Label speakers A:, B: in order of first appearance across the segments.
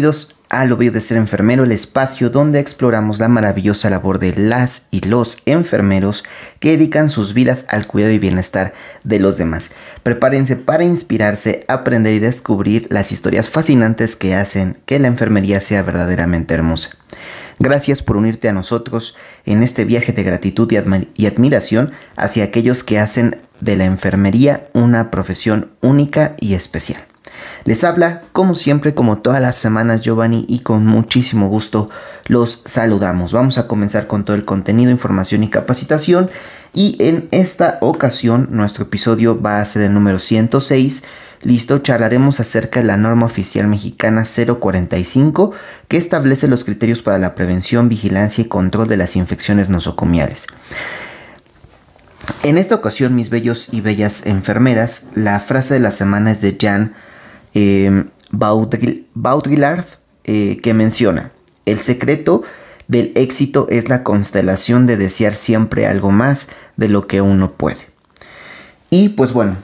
A: Bienvenidos al de Ser Enfermero, el espacio donde exploramos la maravillosa labor de las y los enfermeros que dedican sus vidas al cuidado y bienestar de los demás. Prepárense para inspirarse, aprender y descubrir las historias fascinantes que hacen que la enfermería sea verdaderamente hermosa. Gracias por unirte a nosotros en este viaje de gratitud y, admiración hacia aquellos que hacen de la enfermería una profesión única y especial. Les habla, como siempre, como todas las semanas, Giovanni, y con muchísimo gusto los saludamos. Vamos a comenzar con todo el contenido, información y capacitación. Y en esta ocasión, nuestro episodio va a ser el número 106. Listo, charlaremos acerca de la norma oficial mexicana 045 que establece los criterios para la prevención, vigilancia y control de las infecciones nosocomiales. En esta ocasión, mis bellos y bellas enfermeras, la frase de la semana es de Jan Em, eh, Baudrillard, que menciona, el secreto del éxito es la constelación de desear siempre algo más de lo que uno puede. Y pues bueno,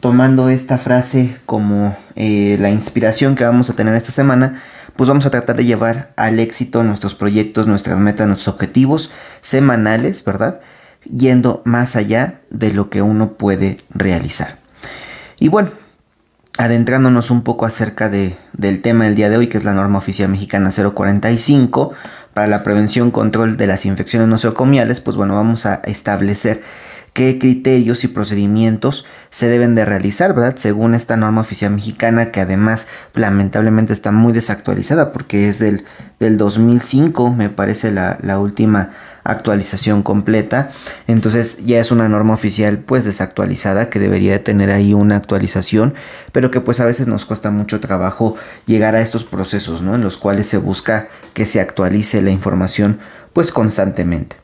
A: tomando esta frase como eh, la inspiración que vamos a tener esta semana, pues vamos a tratar de llevar al éxito nuestros proyectos, nuestras metas, nuestros objetivos semanales, ¿verdad? Yendo más allá de lo que uno puede realizar. Y bueno, adentrándonos un poco acerca de, del tema del día de hoy, que es la norma oficial mexicana 045 para la prevención control de las infecciones nosocomiales, pues bueno, vamos a establecer qué criterios y procedimientos se deben de realizar, ¿verdad? Según esta norma oficial mexicana que además lamentablemente está muy desactualizada porque es del, 2005, me parece la, la última actualización completa. Entonces ya es una norma oficial pues desactualizada que debería de tener ahí una actualización, pero que pues a veces nos cuesta mucho trabajo llegar a estos procesos, ¿no? En los cuales se busca que se actualice la información pues constantemente.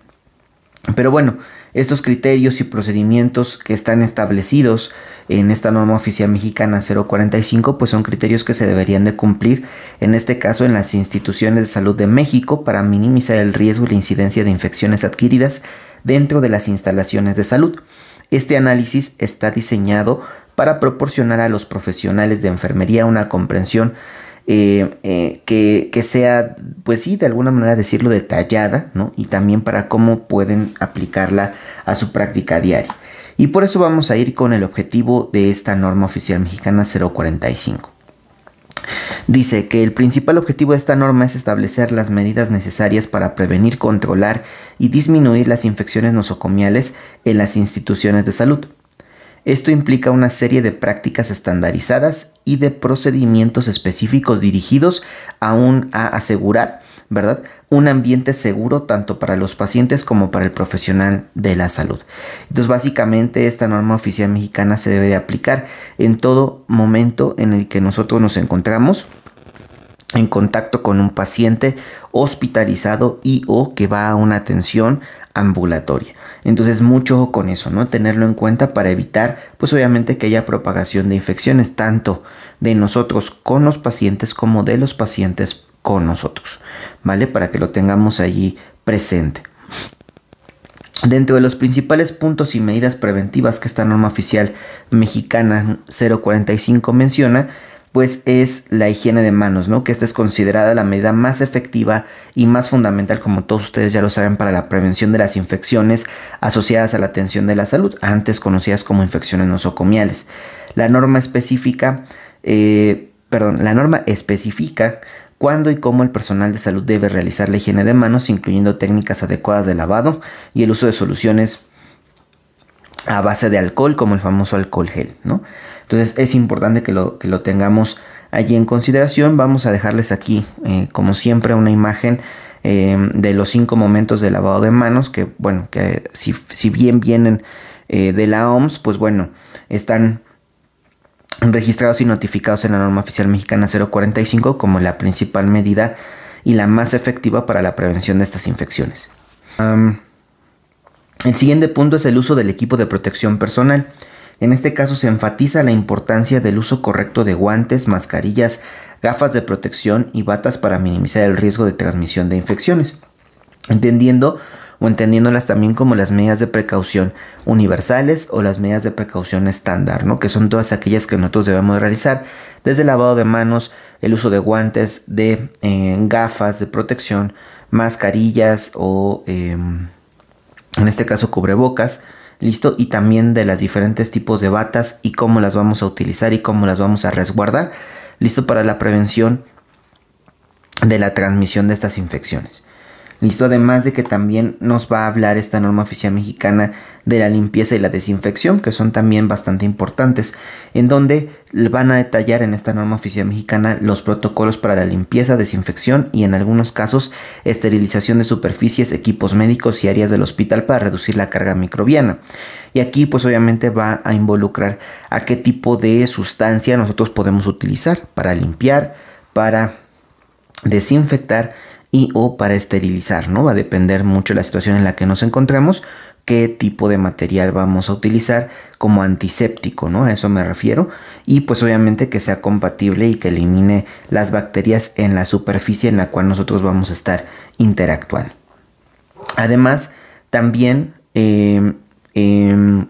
A: Pero bueno, estos criterios y procedimientos que están establecidos en esta norma oficial mexicana 045, pues son criterios que se deberían de cumplir, en este caso en las instituciones de salud de México, para minimizar el riesgo y la incidencia de infecciones adquiridas dentro de las instalaciones de salud. Este análisis está diseñado para proporcionar a los profesionales de enfermería una comprensión eh, eh, que, que, sea, pues sí, de alguna manera decirlo detallada, ¿no? Y también para cómo pueden aplicarla a su práctica diaria. Y por eso vamos a ir con el objetivo de esta norma oficial mexicana 045. Dice que el principal objetivo de esta norma es establecer las medidas necesarias para prevenir, controlar y disminuir las infecciones nosocomiales en las instituciones de salud esto implica una serie de prácticas estandarizadas y de procedimientos específicos dirigidos aún a asegurar, ¿verdad? Un ambiente seguro tanto para los pacientes como para el profesional de la salud. Entonces, básicamente esta norma oficial mexicana se debe aplicar en todo momento en el que nosotros nos encontramos en contacto con un paciente hospitalizado y o que va a una atención ambulatoria. Entonces mucho con eso, ¿no? Tenerlo en cuenta para evitar pues obviamente que haya propagación de infecciones tanto de nosotros con los pacientes como de los pacientes con nosotros, ¿vale? Para que lo tengamos allí presente. Dentro de los principales puntos y medidas preventivas que esta norma oficial mexicana 045 menciona, pues es la higiene de manos, ¿no? Que esta es considerada la medida más efectiva y más fundamental, como todos ustedes ya lo saben, para la prevención de las infecciones asociadas a la atención de la salud, antes conocidas como infecciones nosocomiales. La norma específica, eh, perdón, la norma especifica cuándo y cómo el personal de salud debe realizar la higiene de manos, incluyendo técnicas adecuadas de lavado y el uso de soluciones a base de alcohol, como el famoso alcohol gel, ¿no? Entonces es importante que lo, tengamos allí en consideración. Vamos a dejarles aquí, eh, como siempre, una imagen eh, de los cinco momentos de lavado de manos, que bueno, que si, bien vienen eh, de la OMS, pues bueno, están registrados y notificados en la norma oficial mexicana 045 como la principal medida y la más efectiva para la prevención de estas infecciones. el siguiente punto es el uso del equipo de protección personal. En este caso se enfatiza la importancia del uso correcto de guantes, mascarillas, gafas de protección y batas para minimizar el riesgo de transmisión de infecciones, entendiendo o entendiéndolas también como las medidas de precaución universales o las medidas de precaución estándar, ¿no? que son todas aquellas que nosotros debemos realizar, desde el lavado de manos, el uso de guantes, de eh, gafas de protección, mascarillas o em, en este caso cubrebocas, listo, y también de las diferentes tipos de batas y cómo las vamos a utilizar y cómo las vamos a resguardar, listo, para la prevención de la transmisión de estas infecciones. Listo, además de que también nos va a hablar esta norma oficial mexicana de la limpieza y la desinfección, que son también bastante importantes, en donde van a detallar en esta norma oficial mexicana los protocolos para la limpieza, desinfección y en algunos casos esterilización de superficies, equipos médicos y áreas del hospital para reducir la carga microbiana. Y aquí pues obviamente va a involucrar a qué tipo de sustancia nosotros podemos utilizar para limpiar, para desinfectar y o para esterilizar, ¿no? Va a depender mucho de la situación en la que nos encontramos, qué tipo de material vamos a utilizar como antiséptico, ¿no? A eso me refiero. Y pues obviamente que sea compatible y que elimine las bacterias en la superficie en la cual nosotros vamos a estar interactuando. Además, también, em, em,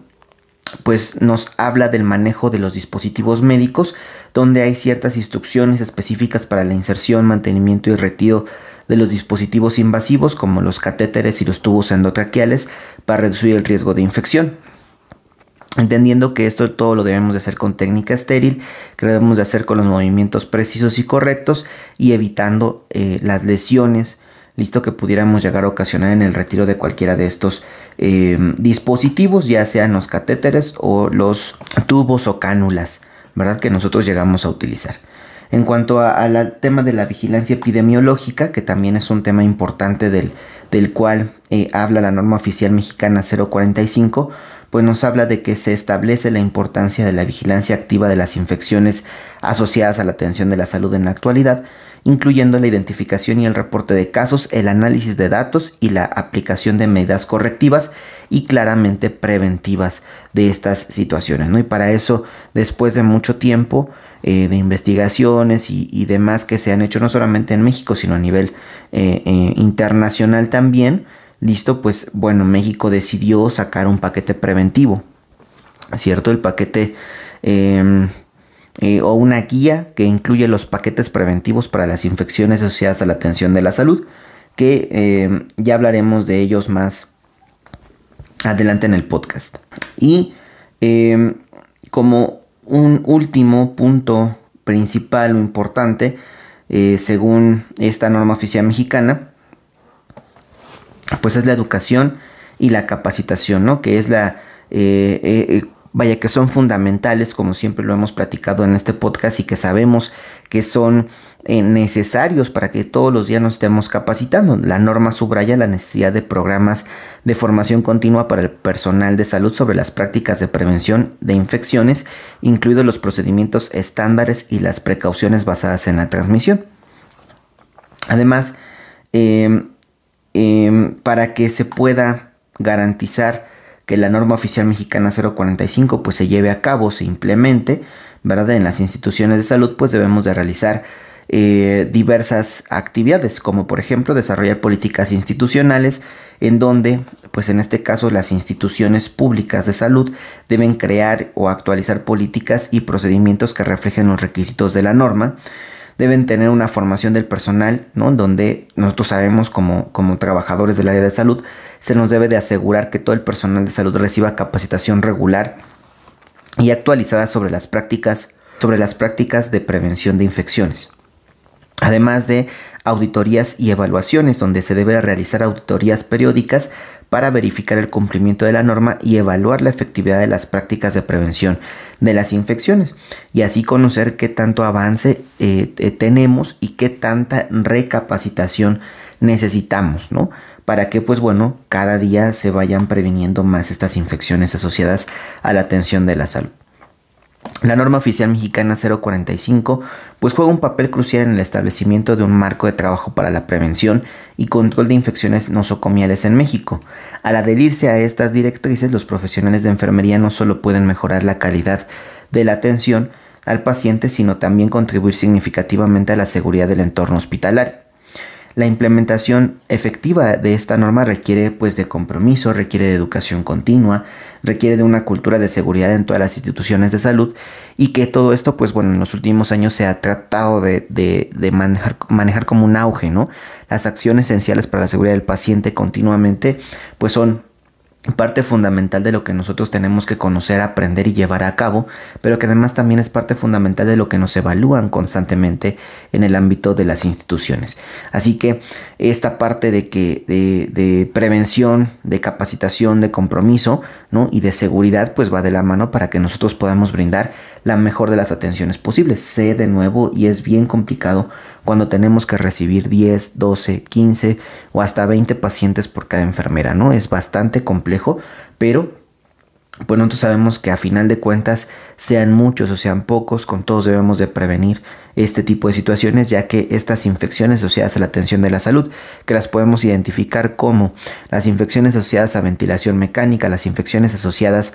A: pues nos habla del manejo de los dispositivos médicos, donde hay ciertas instrucciones específicas para la inserción, mantenimiento y retiro de los dispositivos invasivos como los catéteres y los tubos endotraqueales para reducir el riesgo de infección. Entendiendo que esto todo lo debemos de hacer con técnica estéril, que lo debemos de hacer con los movimientos precisos y correctos y evitando eh, las lesiones, listo, que pudiéramos llegar a ocasionar en el retiro de cualquiera de estos eh, dispositivos, ya sean los catéteres o los tubos o cánulas, ¿verdad? Que nosotros llegamos a utilizar. En cuanto al tema de la vigilancia epidemiológica, que también es un tema importante del, cual eh, habla la norma oficial mexicana 045, pues nos habla de que se establece la importancia de la vigilancia activa de las infecciones asociadas a la atención de la salud en la actualidad, incluyendo la identificación y el reporte de casos, el análisis de datos y la aplicación de medidas correctivas y claramente preventivas de estas situaciones. Y para eso, después de mucho tiempo, eh, de investigaciones y, demás que se han hecho no solamente en México, sino a nivel eh, eh, internacional también, listo, pues bueno, México decidió sacar un paquete preventivo, ¿cierto? El paquete... Em, o una guía que incluye los paquetes preventivos para las infecciones asociadas a la atención de la salud, que em, ya hablaremos de ellos más adelante en el podcast. Y em, como un último punto principal o importante, eh, según esta norma oficial mexicana, pues es la educación y la capacitación, ¿no? Que es la, eh, eh, vaya, que son fundamentales, como siempre lo hemos platicado en este podcast y que sabemos que son eh, necesarios para que todos los días nos estemos capacitando. La norma subraya la necesidad de programas de formación continua para el personal de salud sobre las prácticas de prevención de infecciones, incluidos los procedimientos estándares y las precauciones basadas en la transmisión. Además, em, em, para que se pueda garantizar que la norma oficial mexicana 045 pues se lleve a cabo, se implemente, ¿verdad? En las instituciones de salud pues debemos de realizar eh, diversas actividades, como por ejemplo desarrollar políticas institucionales, en donde, pues en este caso, las instituciones públicas de salud deben crear o actualizar políticas y procedimientos que reflejen los requisitos de la norma. Deben tener una formación del personal, ¿no? Donde nosotros sabemos como, como trabajadores del área de salud, se nos debe de asegurar que todo el personal de salud reciba capacitación regular y actualizada sobre las prácticas, sobre las prácticas de prevención de infecciones además de auditorías y evaluaciones, donde se debe realizar auditorías periódicas para verificar el cumplimiento de la norma y evaluar la efectividad de las prácticas de prevención de las infecciones y así conocer qué tanto avance eh, eh, tenemos y qué tanta recapacitación necesitamos, ¿no? Para que pues bueno, cada día se vayan previniendo más estas infecciones asociadas a la atención de la salud. La norma oficial mexicana 045 pues juega un papel crucial en el establecimiento de un marco de trabajo para la prevención y control de infecciones nosocomiales en México. Al adherirse a estas directrices, los profesionales de enfermería no solo pueden mejorar la calidad de la atención al paciente, sino también contribuir significativamente a la seguridad del entorno hospitalario. La implementación efectiva de esta norma requiere pues de compromiso, requiere de educación continua, requiere de una cultura de seguridad en todas las instituciones de salud y que todo esto pues bueno en los últimos años se ha tratado de, manejar, manejar como un auge, ¿no? Las acciones esenciales para la seguridad del paciente continuamente pues son parte fundamental de lo que nosotros tenemos que conocer, aprender y llevar a cabo, pero que además también es parte fundamental de lo que nos evalúan constantemente en el ámbito de las instituciones. Así que esta parte de que de, prevención, de capacitación, de compromiso, y de seguridad pues va de la mano para que nosotros podamos brindar la mejor de las atenciones posibles. Sé de nuevo y es bien complicado cuando tenemos que recibir 10, 12, 15 o hasta 20 pacientes por cada enfermera, ¿no? Es bastante complejo, pero lo tanto, sabemos que a final de cuentas, sean muchos o sean pocos, con todos debemos de prevenir este tipo de situaciones, ya que estas infecciones asociadas a la atención de la salud, que las podemos identificar como las infecciones asociadas a ventilación mecánica, las infecciones asociadas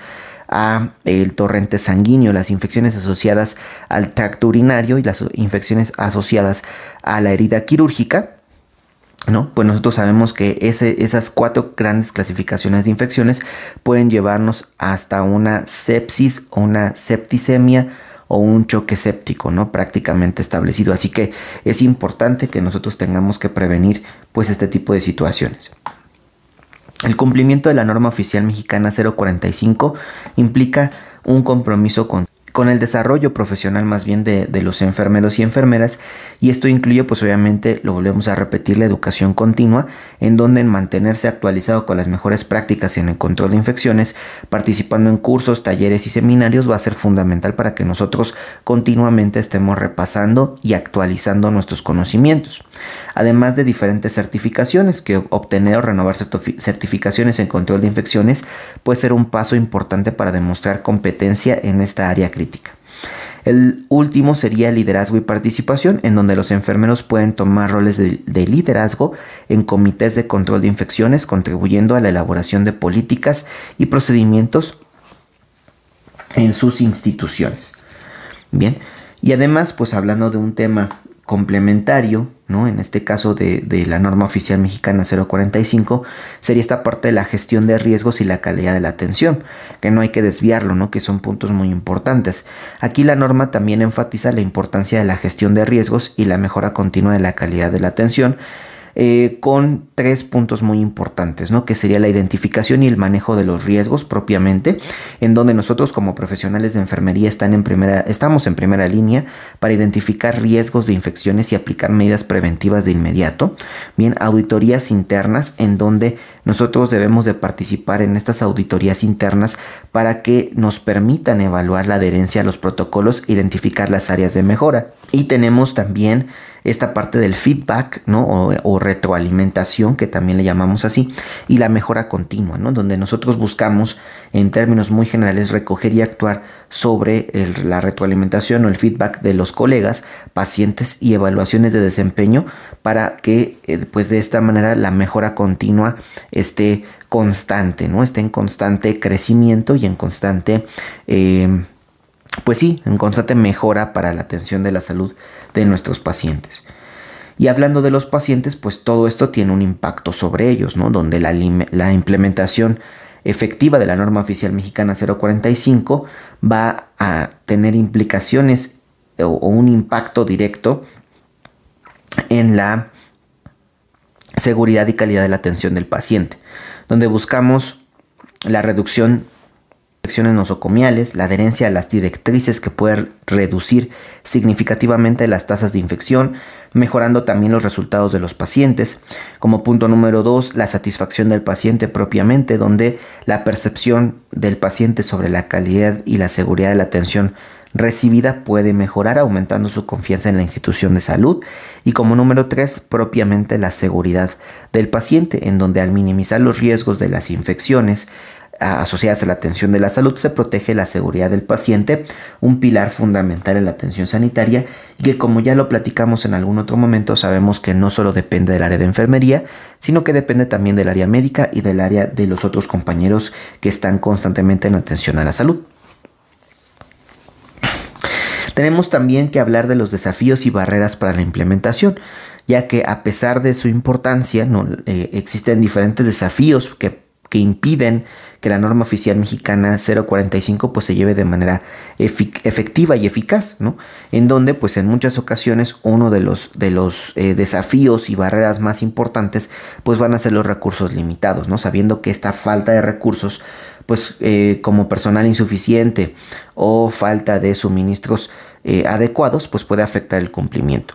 A: a eh, el torrente sanguíneo, las infecciones asociadas al tracto urinario y las infecciones asociadas a la herida quirúrgica, pues nosotros sabemos que esas cuatro grandes clasificaciones de infecciones pueden llevarnos hasta una sepsis o una septicemia o un choque séptico, ¿no? Prácticamente establecido. Así que es importante que nosotros tengamos que prevenir pues este tipo de situaciones. El cumplimiento de la norma oficial mexicana 045 implica un compromiso con con el desarrollo profesional más bien de, los enfermeros y enfermeras y esto incluye pues obviamente lo volvemos a repetir la educación continua en donde en mantenerse actualizado con las mejores prácticas en el control de infecciones participando en cursos talleres y seminarios va a ser fundamental para que nosotros continuamente estemos repasando y actualizando nuestros conocimientos además de diferentes certificaciones que obtener o renovar certificaciones en control de infecciones puede ser un paso importante para demostrar competencia en esta área crítica el último sería liderazgo y participación, en donde los enfermeros pueden tomar roles de, de, liderazgo en comités de control de infecciones, contribuyendo a la elaboración de políticas y procedimientos en sus instituciones. Bien, y además, pues hablando de un tema complementario, ¿no? en este caso de, la norma oficial mexicana 045, sería esta parte de la gestión de riesgos y la calidad de la atención, que no hay que desviarlo, ¿no? que son puntos muy importantes. Aquí la norma también enfatiza la importancia de la gestión de riesgos y la mejora continua de la calidad de la atención, eh, con tres puntos muy importantes, ¿no? que sería la identificación y el manejo de los riesgos propiamente, en donde nosotros como profesionales de enfermería estamos en primera línea para identificar riesgos de infecciones y aplicar medidas preventivas de inmediato. Bien, auditorías internas en donde nosotros debemos de participar en estas auditorías internas para que nos permitan evaluar la adherencia a los protocolos, identificar las áreas de mejora. Y tenemos también esta parte del feedback, ¿no? O, retroalimentación, que también le llamamos así, y la mejora continua, ¿no? Donde nosotros buscamos, en términos muy generales, recoger y actuar sobre la retroalimentación o el feedback de los colegas, pacientes y evaluaciones de desempeño para que, eh, pues de esta manera, la mejora continua esté constante, ¿no? Esté en constante crecimiento y en constante... Eh, pues sí, en constante mejora para la atención de la salud de nuestros pacientes. Y hablando de los pacientes, pues todo esto tiene un impacto sobre ellos, ¿no? Donde la, implementación efectiva de la norma oficial mexicana 045 va a tener implicaciones o, o un impacto directo en la seguridad y calidad de la atención del paciente, donde buscamos la reducción nosocomiales, la adherencia a las directrices que puede reducir significativamente las tasas de infección, mejorando también los resultados de los pacientes. Como punto número dos, la satisfacción del paciente propiamente, donde la percepción del paciente sobre la calidad y la seguridad de la atención recibida puede mejorar aumentando su confianza en la institución de salud y como número tres, propiamente la seguridad del paciente en donde al minimizar los riesgos de las infecciones asociadas a la atención de la salud, se protege la seguridad del paciente, un pilar fundamental en la atención sanitaria y que como ya lo platicamos en algún otro momento, sabemos que no solo depende del área de enfermería, sino que depende también del área médica y del área de los otros compañeros que están constantemente en atención a la salud. Tenemos también que hablar de los desafíos y barreras para la implementación, ya que a pesar de su importancia, no, eh, existen diferentes desafíos que que impiden que la norma oficial mexicana 045 pues se lleve de manera efectiva y eficaz, ¿no? En donde pues en muchas ocasiones uno de los, de los eh, desafíos y barreras más importantes pues van a ser los recursos limitados, ¿no? Sabiendo que esta falta de recursos pues eh, como personal insuficiente o falta de suministros eh, adecuados pues puede afectar el cumplimiento.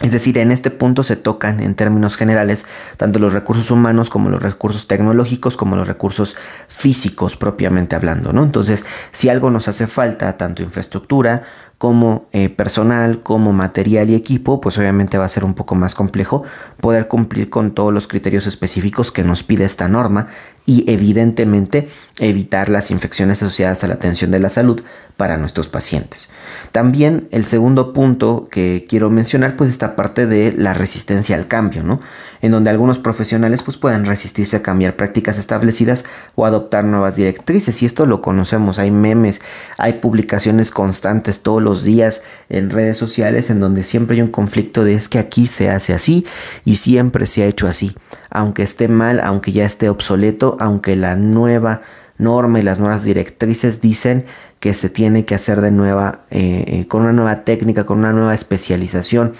A: Es decir, en este punto se tocan en términos generales tanto los recursos humanos como los recursos tecnológicos como los recursos físicos propiamente hablando, ¿no? Entonces, si algo nos hace falta, tanto infraestructura como eh, personal, como material y equipo, pues obviamente va a ser un poco más complejo poder cumplir con todos los criterios específicos que nos pide esta norma y evidentemente evitar las infecciones asociadas a la atención de la salud para nuestros pacientes. También el segundo punto que quiero mencionar pues esta parte de la resistencia al cambio, ¿no? En donde algunos profesionales pues pueden resistirse a cambiar prácticas establecidas o adoptar nuevas directrices y esto lo conocemos, hay memes, hay publicaciones constantes todos los días en redes sociales en donde siempre hay un conflicto de es que aquí se hace así y siempre se ha hecho así, aunque esté mal, aunque ya esté obsoleto aunque la nueva norma y las nuevas directrices dicen que se tiene que hacer de nueva, eh, eh, con una nueva técnica, con una nueva especialización,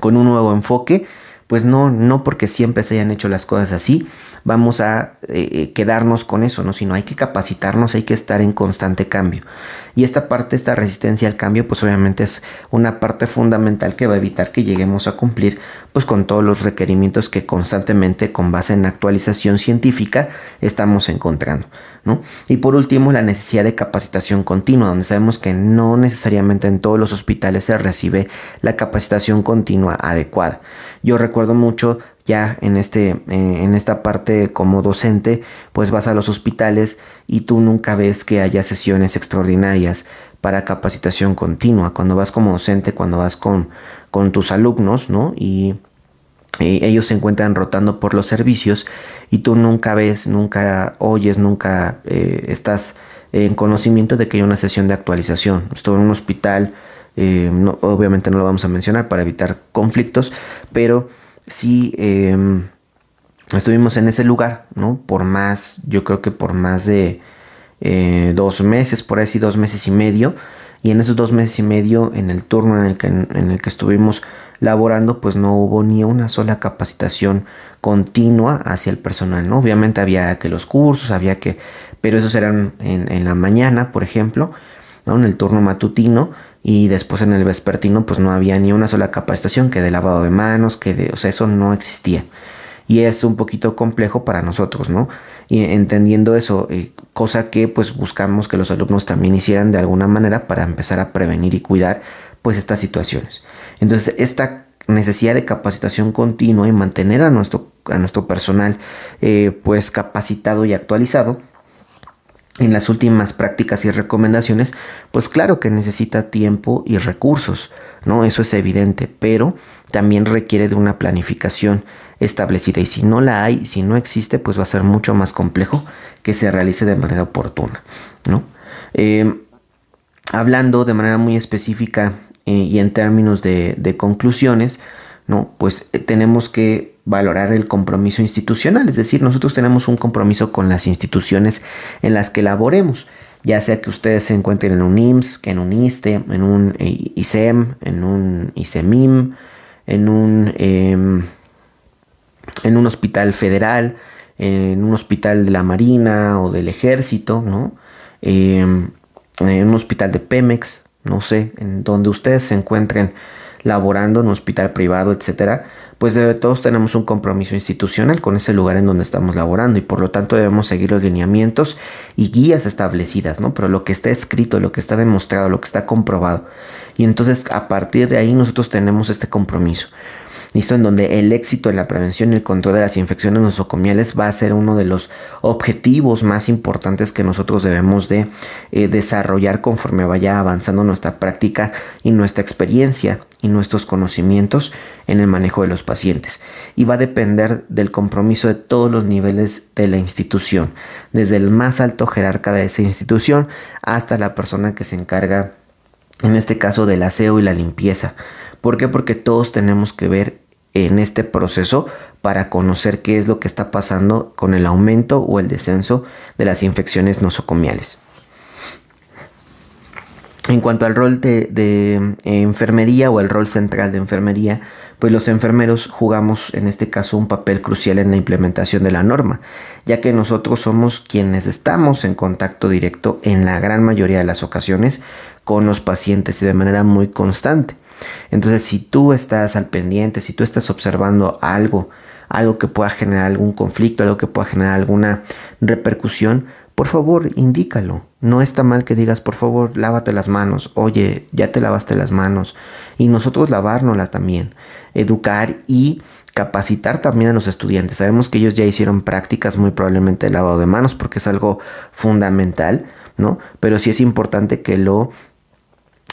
A: con un nuevo enfoque pues no, no porque siempre se hayan hecho las cosas así, vamos a eh, eh, quedarnos con eso, ¿no? Sino hay que capacitarnos, hay que estar en constante cambio. Y esta parte, esta resistencia al cambio, pues obviamente es una parte fundamental que va a evitar que lleguemos a cumplir, pues con todos los requerimientos que constantemente, con base en actualización científica, estamos encontrando, ¿no? Y por último, la necesidad de capacitación continua, donde sabemos que no necesariamente en todos los hospitales se recibe la capacitación continua adecuada. Yo recuerdo mucho ya en, este, eh, en esta parte como docente, pues vas a los hospitales y tú nunca ves que haya sesiones extraordinarias para capacitación continua. Cuando vas como docente, cuando vas con, con tus alumnos, ¿no? Y ellos se encuentran rotando por los servicios y tú nunca ves, nunca oyes, nunca eh, estás en conocimiento de que hay una sesión de actualización. Estuve en un hospital eh, obviamente no lo vamos a mencionar para evitar conflictos, pero sí em, estuvimos en ese lugar, ¿no? Por más, yo creo que por más de eh, dos meses, por así dos meses y medio. Y en esos dos meses y medio, en el turno en el que, en el que estuvimos laborando, pues no hubo ni una sola capacitación continua hacia el personal, ¿no? Obviamente había que los cursos, había que, pero esos eran en, en la mañana, por ejemplo, ¿no? en el turno matutino, y después en el vespertino pues no había ni una sola capacitación que de lavado de manos, que de, o sea, eso no existía. Y es un poquito complejo para nosotros, ¿no? Y entendiendo eso, eh, cosa que pues buscamos que los alumnos también hicieran de alguna manera para empezar a prevenir y cuidar pues estas situaciones. Entonces, esta necesidad de capacitación continua y mantener a nuestro, a nuestro personal eh, pues capacitado y actualizado en las últimas prácticas y recomendaciones, pues claro que necesita tiempo y recursos, ¿no? Eso es evidente, pero también requiere de una planificación establecida y si no la hay, si no existe, pues va a ser mucho más complejo que se realice de manera oportuna, ¿no? Em, hablando de manera muy específica eh, y en términos de, conclusiones, ¿no? Pues eh, tenemos que valorar el compromiso institucional, es decir, nosotros tenemos un compromiso con las instituciones en las que laboremos, ya sea que ustedes se encuentren en un IMSS, en un ISTE, en un eh, ISEM, en un ISEMIM, en un, em, en un hospital federal, en un hospital de la Marina o del Ejército, ¿no? Em, en un hospital de Pemex, no sé, en donde ustedes se encuentren laborando en un hospital privado, etcétera, pues todos tenemos un compromiso institucional con ese lugar en donde estamos laborando y por lo tanto debemos seguir los lineamientos y guías establecidas, ¿no? Pero lo que está escrito, lo que está demostrado, lo que está comprobado. Y entonces a partir de ahí nosotros tenemos este compromiso. ¿listo? En donde el éxito en la prevención y el control de las infecciones nosocomiales va a ser uno de los objetivos más importantes que nosotros debemos de eh, desarrollar conforme vaya avanzando nuestra práctica y nuestra experiencia y nuestros conocimientos en el manejo de los pacientes. Y va a depender del compromiso de todos los niveles de la institución, desde el más alto jerarca de esa institución hasta la persona que se encarga, en este caso, del aseo y la limpieza. ¿Por qué? Porque todos tenemos que ver en este proceso para conocer qué es lo que está pasando con el aumento o el descenso de las infecciones nosocomiales. En cuanto al rol de, de, eh, enfermería o el rol central de enfermería, pues los enfermeros jugamos en este caso un papel crucial en la implementación de la norma, ya que nosotros somos quienes estamos en contacto directo en la gran mayoría de las ocasiones con los pacientes y de manera muy constante. Entonces, si tú estás al pendiente, si tú estás observando algo, algo que pueda generar algún conflicto, algo que pueda generar alguna repercusión, por favor, indícalo. No está mal que digas, por favor, lávate las manos. Oye, ya te lavaste las manos. Y nosotros lavárnoslas también. Educar y capacitar también a los estudiantes. Sabemos que ellos ya hicieron prácticas muy probablemente de lavado de manos porque es algo fundamental, ¿no? Pero sí es importante que lo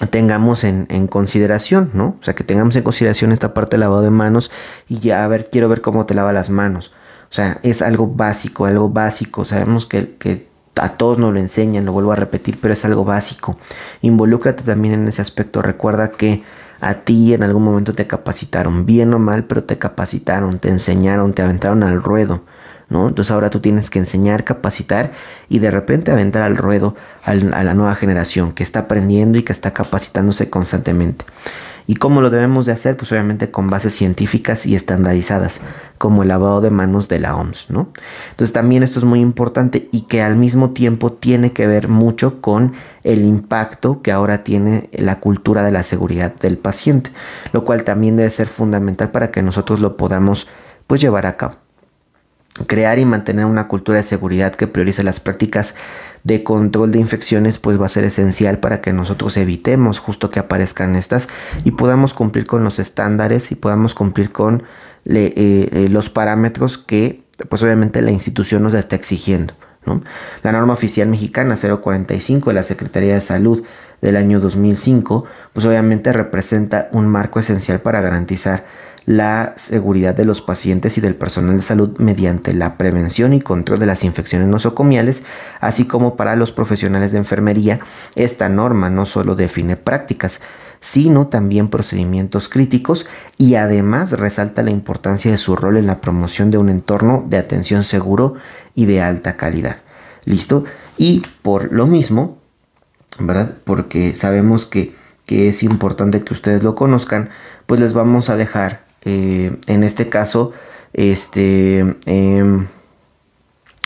A: tengamos en, consideración, ¿no? O sea, que tengamos en consideración esta parte de lavado de manos y ya, a ver, quiero ver cómo te lava las manos. O sea, es algo básico, algo básico. Sabemos que, que a todos nos lo enseñan, lo vuelvo a repetir, pero es algo básico. Involúcrate también en ese aspecto. Recuerda que a ti en algún momento te capacitaron, bien o mal, pero te capacitaron, te enseñaron, te aventaron al ruedo. Entonces ahora tú tienes que enseñar, capacitar y de repente aventar al ruedo a la nueva generación que está aprendiendo y que está capacitándose constantemente. ¿Y cómo lo debemos de hacer? Pues obviamente con bases científicas y estandarizadas, como el lavado de manos de la OMS, ¿no? Entonces también esto es muy importante y que al mismo tiempo tiene que ver mucho con el impacto que ahora tiene la cultura de la seguridad del paciente, lo cual también debe ser fundamental para que nosotros lo podamos pues llevar a cabo crear y mantener una cultura de seguridad que priorice las prácticas de control de infecciones pues va a ser esencial para que nosotros evitemos justo que aparezcan estas y podamos cumplir con los estándares y podamos cumplir con eh, eh, los parámetros que pues obviamente la institución nos está exigiendo. La norma oficial mexicana 045 de la Secretaría de Salud del año 2005 pues obviamente representa un marco esencial para garantizar la seguridad de los pacientes y del personal de salud mediante la prevención y control de las infecciones nosocomiales, así como para los profesionales de enfermería. Esta norma no solo define prácticas, sino también procedimientos críticos y además resalta la importancia de su rol en la promoción de un entorno de atención seguro y de alta calidad. ¿Listo? Y por lo mismo, ¿verdad? Porque sabemos que, que es importante que ustedes lo conozcan, pues les vamos a dejar eh, en este caso, este, em,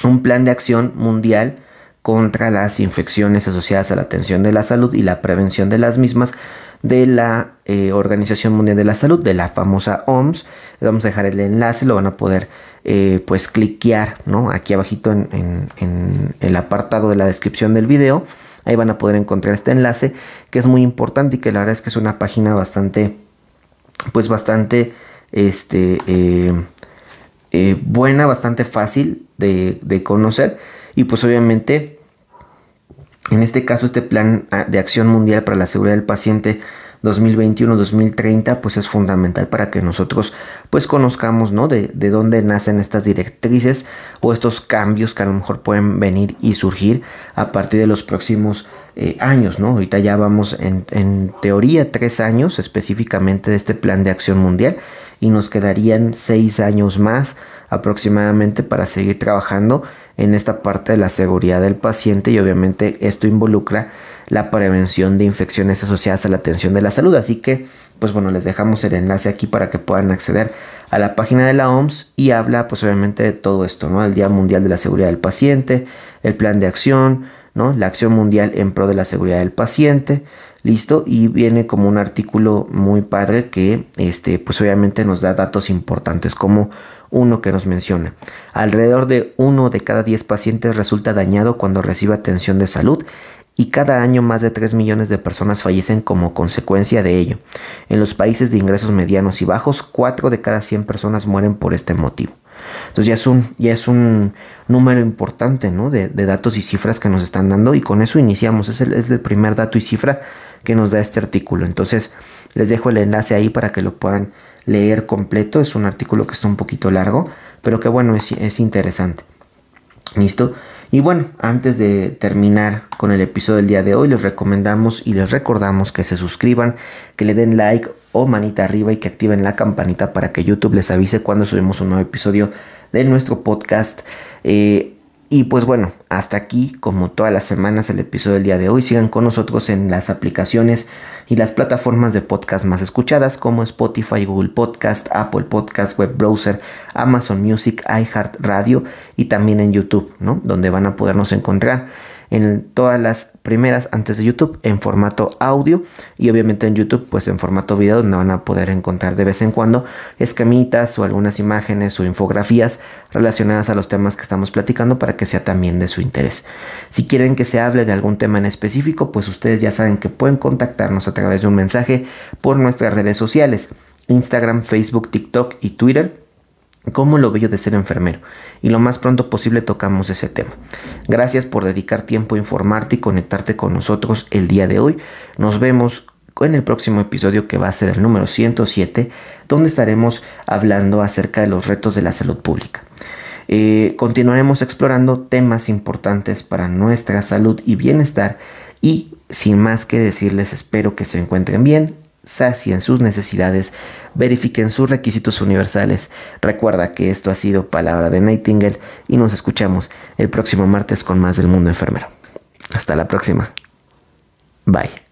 A: un plan de acción mundial contra las infecciones asociadas a la atención de la salud y la prevención de las mismas de la eh, Organización Mundial de la Salud, de la famosa OMS. Les vamos a dejar el enlace, lo van a poder eh, pues cliquear ¿no? aquí abajito en, en, el apartado de la descripción del video. Ahí van a poder encontrar este enlace que es muy importante y que la verdad es que es una página bastante, pues bastante este, eh, eh, buena, bastante fácil de, conocer. Y pues obviamente, en este caso, este plan ah, de acción mundial para la seguridad del paciente 2021-2030, pues es fundamental para que nosotros pues conozcamos, ¿no? De, dónde nacen estas directrices o estos cambios que a lo mejor pueden venir y surgir a partir de los próximos eh, años, ¿no? Ahorita ya vamos en, en teoría tres años específicamente de este plan de acción mundial y nos quedarían seis años más aproximadamente para seguir trabajando en esta parte de la seguridad del paciente y obviamente esto involucra la prevención de infecciones asociadas a la atención de la salud. Así que, pues bueno, les dejamos el enlace aquí para que puedan acceder a la página de la OMS y habla pues obviamente de todo esto, ¿no? El Día Mundial de la Seguridad del Paciente, el plan de acción, la acción mundial en pro de la seguridad del paciente, listo, y viene como un artículo muy padre que, este, pues obviamente nos da datos importantes como uno que nos menciona. Alrededor de uno de cada diez pacientes resulta dañado cuando recibe atención de salud y cada año más de 3 millones de personas fallecen como consecuencia de ello. En los países de ingresos medianos y bajos, 4 de cada 100 personas mueren por este motivo. Entonces ya es un, ya es un número importante de, datos y cifras que nos están dando y con eso iniciamos. Es el, es el primer dato y cifra que nos da este artículo. Entonces les dejo el enlace ahí para que lo puedan leer completo. Es un artículo que está un poquito largo, pero que bueno, es, es interesante. ¿Listo? Y bueno, antes de terminar con el episodio del día de hoy, les recomendamos y les recordamos que se suscriban, que le den like o manita arriba y que activen la campanita para que YouTube les avise cuando subimos un nuevo episodio de nuestro podcast. Eh, y pues bueno, hasta aquí, como todas las semanas, el episodio del día de hoy. Sigan con nosotros en las aplicaciones y las plataformas de podcast más escuchadas como Spotify, Google Podcast, Apple Podcast, Web Browser, Amazon Music, iHeartRadio y también en YouTube, ¿no? Donde van a podernos encontrar en todas las primeras antes de YouTube en formato audio y obviamente en YouTube pues en formato video donde van a poder encontrar de vez en cuando escamitas o algunas imágenes o infografías relacionadas a los temas que estamos platicando para que sea también de su interés. Si quieren que se hable de algún tema en específico pues ustedes ya saben que pueden contactarnos a través de un mensaje por nuestras redes sociales Instagram, Facebook, TikTok y Twitter cómo lo veo de ser enfermero y lo más pronto posible tocamos ese tema. Gracias por dedicar tiempo a informarte y conectarte con nosotros el día de hoy. Nos vemos en el próximo episodio que va a ser el número 107, donde estaremos hablando acerca de los retos de la salud pública. Eh, continuaremos explorando temas importantes para nuestra salud y bienestar y sin más que decirles espero que se encuentren bien sacien sus necesidades, verifiquen sus requisitos universales. Recuerda que esto ha sido Palabra de Nightingale y nos escuchamos el próximo martes con más del mundo enfermero. Hasta la próxima. Bye.